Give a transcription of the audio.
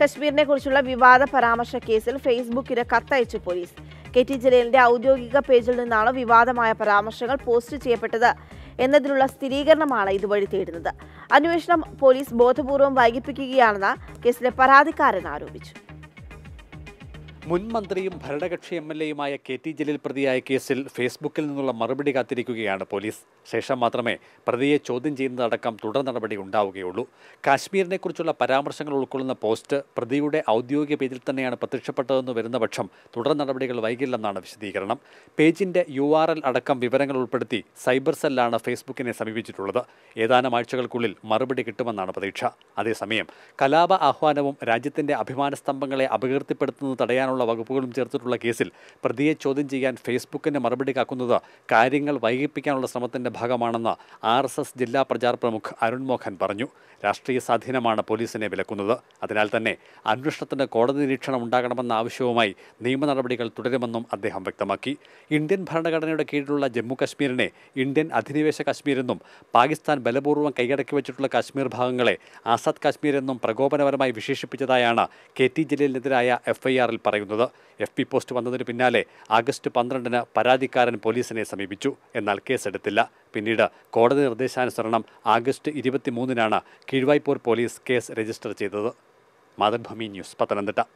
കശ്മീരിനെ കുറിച്ചുള്ള വിവാദ പരാമർശ കേസിൽ ഫേസ്ബുക്കിന് കത്തയച്ചു പോലീസ് കെ ടി ജലീലിന്റെ ഔദ്യോഗിക പേജിൽ നിന്നാണ് വിവാദമായ പരാമർശങ്ങൾ പോസ്റ്റ് ചെയ്യപ്പെട്ടത് എന്നതിനുള്ള സ്ഥിരീകരണമാണ് ഇതുവഴി തേടുന്നത് അന്വേഷണം പോലീസ് ബോധപൂർവം വൈകിപ്പിക്കുകയാണെന്ന് കേസിലെ പരാതിക്കാരൻ ആരോപിച്ചു മുൻ മന്ത്രിയും ഭരണകക്ഷി എം എൽ എയുമായ കെ ടി ജലീൽ പ്രതിയായ കേസിൽ ഫേസ്ബുക്കിൽ നിന്നുള്ള മറുപടി കാത്തിരിക്കുകയാണ് പോലീസ് ശേഷം മാത്രമേ പ്രതിയെ ചോദ്യം ചെയ്യുന്നതടക്കം തുടർ നടപടി ഉണ്ടാവുകയുള്ളൂ കാശ്മീരിനെക്കുറിച്ചുള്ള പരാമർശങ്ങൾ ഉൾക്കൊള്ളുന്ന പോസ്റ്റ് പ്രതിയുടെ ഔദ്യോഗിക പേജിൽ തന്നെയാണ് പ്രത്യക്ഷപ്പെട്ടതെന്ന് വരുന്ന പക്ഷം തുടർ നടപടികൾ വൈകില്ലെന്നാണ് വിശദീകരണം പേജിന്റെ യു അടക്കം വിവരങ്ങൾ ഉൾപ്പെടുത്തി സൈബർ സെല്ലാണ് ഫേസ്ബുക്കിനെ സമീപിച്ചിട്ടുള്ളത് ഏതാനും ആഴ്ചകൾക്കുള്ളിൽ മറുപടി കിട്ടുമെന്നാണ് പ്രതീക്ഷ അതേസമയം കലാപ ആഹ്വാനവും രാജ്യത്തിന്റെ അഭിമാന സ്തംഭങ്ങളെ അപകീർത്തിപ്പെടുത്തുന്നത് തടയാനുള്ള ഉൾപ്പെടെയുള്ള വകുപ്പുകളും ചേർത്തിട്ടുള്ള കേസിൽ പ്രതിയെ ചോദ്യം ചെയ്യാൻ ഫേസ്ബുക്കിൻ്റെ മറുപടി കാക്കുന്നത് കാര്യങ്ങൾ വൈകിപ്പിക്കാനുള്ള ശ്രമത്തിൻ്റെ ഭാഗമാണെന്ന് ആർ എസ് എസ് ജില്ലാ പ്രചാർ പ്രമുഖ് അരുൺ മോഹൻ പറഞ്ഞു രാഷ്ട്രീയ സ്വാധീനമാണ് പോലീസിനെ വിലക്കുന്നത് അതിനാൽ തന്നെ അന്വേഷണത്തിന് കോടതി നിരീക്ഷണം ഉണ്ടാകണമെന്ന ആവശ്യവുമായി നിയമ നടപടികൾ തുടരുമെന്നും അദ്ദേഹം വ്യക്തമാക്കി ഇന്ത്യൻ ഭരണഘടനയുടെ കീഴിലുള്ള ജമ്മു കശ്മീരിനെ ഇന്ത്യൻ അധിനിവേശ കശ്മീരെന്നും പാകിസ്ഥാൻ ബലപൂർവ്വം കൈയടക്കി വെച്ചിട്ടുള്ള കാശ്മീർ ഭാഗങ്ങളെ ആസാദ് കാശ്മീരെന്നും പ്രകോപനപരമായി വിശേഷിപ്പിച്ചതായാണ് കെ ടി ജലീലിനെതിരായ എഫ്ഐആറിൽ പറയുന്നത് പറയുന്നത് എഫ് പി പോസ്റ്റ് വന്നതിന് പിന്നാലെ ആഗസ്റ്റ് പന്ത്രണ്ടിന് പരാതിക്കാരൻ പോലീസിനെ സമീപിച്ചു എന്നാൽ കേസെടുത്തില്ല പിന്നീട് കോടതി നിർദ്ദേശാനുസരണം ആഗസ്റ്റ് ഇരുപത്തിമൂന്നിനാണ് കീഴ്വായ്പൂർ പോലീസ് കേസ് രജിസ്റ്റർ ചെയ്തത് മാതൃഭൂമി ന്യൂസ് പത്തനംതിട്ട